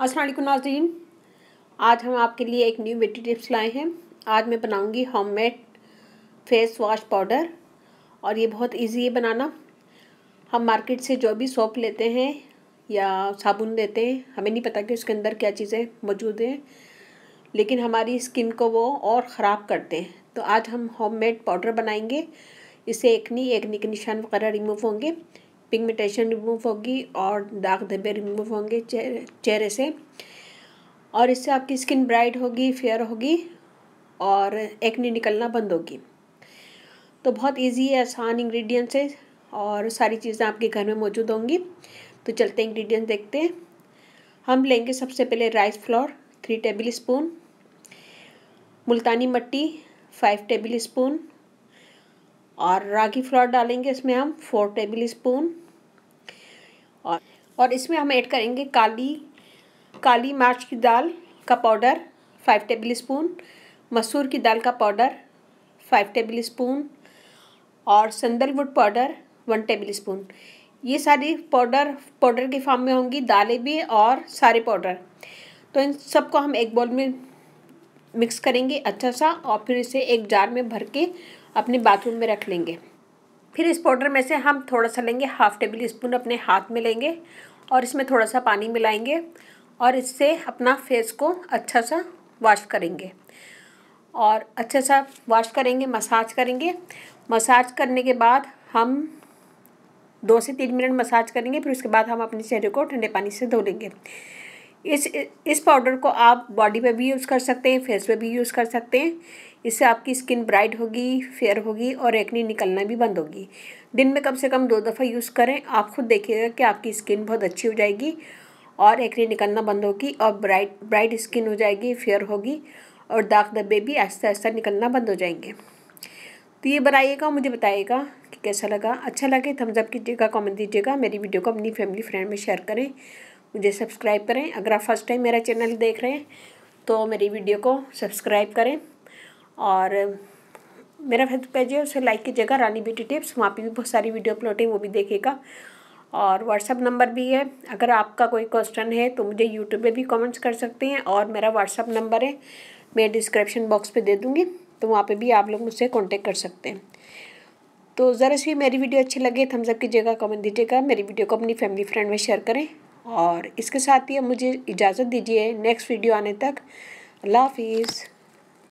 असलम नाजीन आज हम आपके लिए एक न्यू मिट्टी टिप्स लाए हैं आज मैं बनाऊंगी होममेड फेस वॉश पाउडर और ये बहुत इजी है बनाना हम मार्केट से जो भी सोप लेते हैं या साबुन लेते हैं हमें नहीं पता कि उसके अंदर क्या चीज़ें मौजूद हैं लेकिन हमारी स्किन को वो और ख़राब करते हैं तो आज हम होममेड पाउडर बनाएंगे इससे एक नहीं एक निक निशान वगैरह रिमूव होंगे पिगमेंटेशन रिमूव होगी और दाग धब्बे रिमूव होंगे चेहरे चेहरे से और इससे आपकी स्किन ब्राइट होगी फेयर होगी और एक्ने निकलना बंद होगी तो बहुत इजी है आसान इंग्रेडिएंट्स है और सारी चीज़ें आपके घर में मौजूद होंगी तो चलते इंग्रेडिएंट्स देखते हैं हम लेंगे सबसे पहले rice flour three tablespoon मुल्तानी मट्टी फाइव टेबल स्पून और रागी फ्लोर डालेंगे इसमें हम फोर टेबल स्पून और और इसमें हम ऐड करेंगे काली काली मार्च की दाल का पाउडर फाइव टेबल स्पून मसूर की दाल का पाउडर फाइव टेबल स्पून और sandalwood powder one tablespoon ये सारी पाउडर पाउडर के फॉर्म में होंगी दालें भी और सारे पाउडर तो इन सबको हम एक बॉल में मिक्स करेंगे अच्छा सा और फिर इसे एक जार में भर के अपने बाथरूम में रख लेंगे फिर इस पाउडर में से हम थोड़ा सा लेंगे हाफ़ टेबल स्पून अपने हाथ में लेंगे और इसमें थोड़ा सा पानी मिलाएंगे और इससे अपना फेस को अच्छा सा वॉश करेंगे और अच्छा सा वॉश करेंगे मसाज करेंगे मसाज करने के बाद हम दो से तीन मिनट मसाज करेंगे फिर उसके बाद हम अपने चेहरे को ठंडे पानी से धो लेंगे इस इस पाउडर को आप बॉडी पे भी यूज़ कर सकते हैं फेस पे भी यूज़ कर सकते हैं इससे आपकी स्किन ब्राइट होगी फेयर होगी और एक्नी निकलना भी बंद होगी दिन में कम से कम दो दफ़ा यूज़ करें आप खुद देखिएगा कि आपकी स्किन बहुत अच्छी हो जाएगी और एक्नी निकलना बंद होगी और ब्राइट ब्राइट स्किन हो जाएगी फेयर होगी और दाग धब्बे भी आहिस्ता आहिस्ता निकलना बंद हो जाएंगे तो ये बनाइएगा मुझे बताइएगा कि कैसा लगा अच्छा लगे थम्सअप तो कीजिएगा कमेंट दीजिएगा मेरी वीडियो को अपनी फैमिली फ्रेंड में शेयर करें मुझे सब्सक्राइब करें अगर आप फर्स्ट टाइम मेरा चैनल देख रहे हैं तो मेरी वीडियो को सब्सक्राइब करें और मेरा फेसबुक पेज है उसे लाइक कीजिएगा रानी ब्यूटी टिप्स वहाँ पे भी बहुत सारी वीडियो अपलोड है वो भी देखेगा और व्हाट्सअप नंबर भी है अगर आपका कोई क्वेश्चन है तो मुझे यूट्यूब पे भी कमेंट्स कर सकते हैं और मेरा व्हाट्सअप नंबर है मैं डिस्क्रिप्शन बॉक्स पे दे दूँगी तो वहाँ पर भी आप लोग मुझसे कॉन्टेक्ट कर सकते हैं तो ज़रा सी मेरी वीडियो अच्छी लगे थम्सअप की जगह कमेंट दीजिएगा मेरी वीडियो को अपनी फैमिली फ्रेंड में शेयर करें और इसके साथ ही अब मुझे इजाज़त दीजिए नेक्स्ट वीडियो आने तक अल्लाह हाफिज़